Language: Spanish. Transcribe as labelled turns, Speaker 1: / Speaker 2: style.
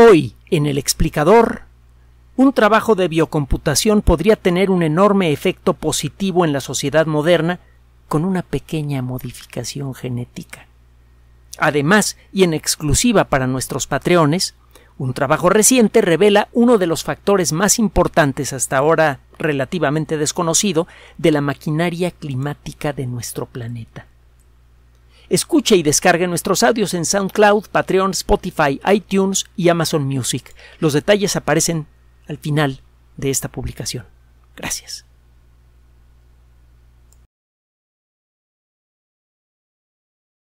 Speaker 1: Hoy, en el explicador, un trabajo de biocomputación podría tener un enorme efecto positivo en la sociedad moderna con una pequeña modificación genética. Además, y en exclusiva para nuestros patreones, un trabajo reciente revela uno de los factores más importantes hasta ahora relativamente desconocido de la maquinaria climática de nuestro planeta. Escuche y descargue nuestros audios en SoundCloud, Patreon, Spotify, iTunes y Amazon Music. Los detalles aparecen al final de esta publicación. Gracias.